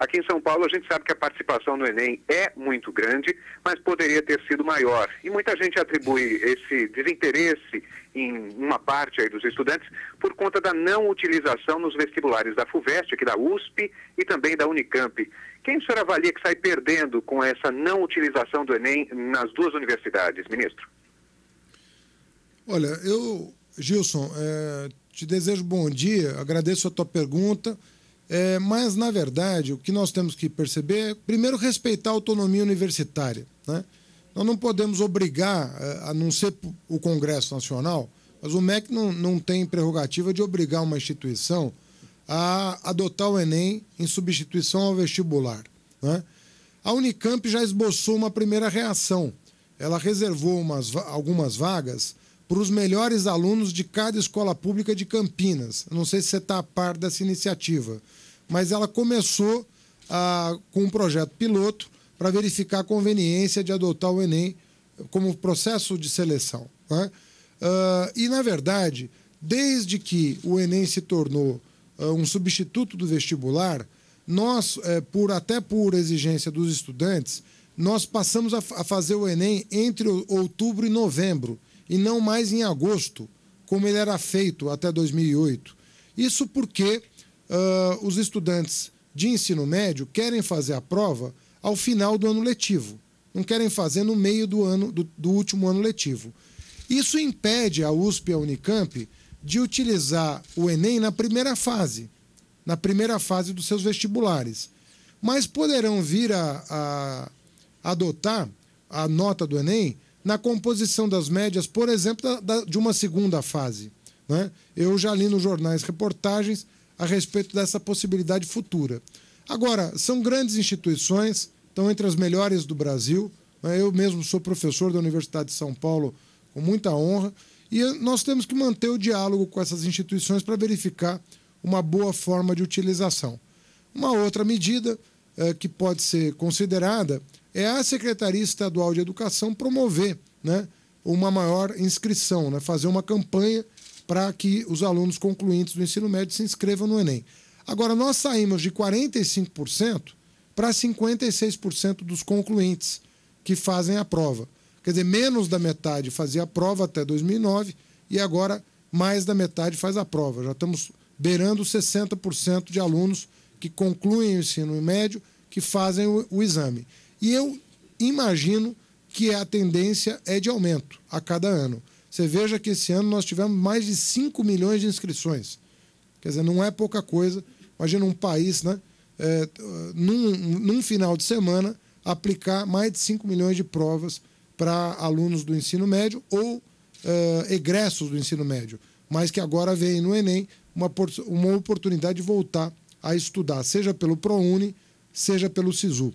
Aqui em São Paulo, a gente sabe que a participação no Enem é muito grande, mas poderia ter sido maior. E muita gente atribui esse desinteresse em uma parte aí dos estudantes por conta da não utilização nos vestibulares da FUVEST, aqui da USP e também da Unicamp. Quem o senhor avalia que sai perdendo com essa não utilização do Enem nas duas universidades, ministro? Olha, eu, Gilson, é, te desejo bom dia, agradeço a tua pergunta. É, mas, na verdade, o que nós temos que perceber é, primeiro, respeitar a autonomia universitária. Né? Nós não podemos obrigar, é, a não ser o Congresso Nacional, mas o MEC não, não tem prerrogativa de obrigar uma instituição a adotar o Enem em substituição ao vestibular. Né? A Unicamp já esboçou uma primeira reação. Ela reservou umas, algumas vagas para os melhores alunos de cada escola pública de Campinas. Não sei se você está a par dessa iniciativa, mas ela começou ah, com um projeto piloto para verificar a conveniência de adotar o Enem como processo de seleção. Né? Ah, e, na verdade, desde que o Enem se tornou ah, um substituto do vestibular, nós, eh, por, até por exigência dos estudantes, nós passamos a, a fazer o Enem entre outubro e novembro e não mais em agosto, como ele era feito até 2008. Isso porque uh, os estudantes de ensino médio querem fazer a prova ao final do ano letivo, não querem fazer no meio do, ano, do, do último ano letivo. Isso impede a USP e a Unicamp de utilizar o Enem na primeira fase, na primeira fase dos seus vestibulares. Mas poderão vir a, a adotar a nota do Enem na composição das médias, por exemplo, da, da, de uma segunda fase. Né? Eu já li nos jornais reportagens a respeito dessa possibilidade futura. Agora, são grandes instituições, estão entre as melhores do Brasil. Né? Eu mesmo sou professor da Universidade de São Paulo com muita honra. E nós temos que manter o diálogo com essas instituições para verificar uma boa forma de utilização. Uma outra medida eh, que pode ser considerada é a Secretaria Estadual de Educação promover né, uma maior inscrição, né, fazer uma campanha para que os alunos concluintes do ensino médio se inscrevam no Enem. Agora, nós saímos de 45% para 56% dos concluintes que fazem a prova. Quer dizer, menos da metade fazia a prova até 2009 e agora mais da metade faz a prova. Já estamos beirando 60% de alunos que concluem o ensino médio, que fazem o, o exame. E eu imagino que a tendência é de aumento a cada ano. Você veja que esse ano nós tivemos mais de 5 milhões de inscrições. Quer dizer, não é pouca coisa. Imagina um país, né? É, num, num final de semana, aplicar mais de 5 milhões de provas para alunos do ensino médio ou uh, egressos do ensino médio, mas que agora vem no Enem uma, uma oportunidade de voltar a estudar, seja pelo ProUni, seja pelo SISU.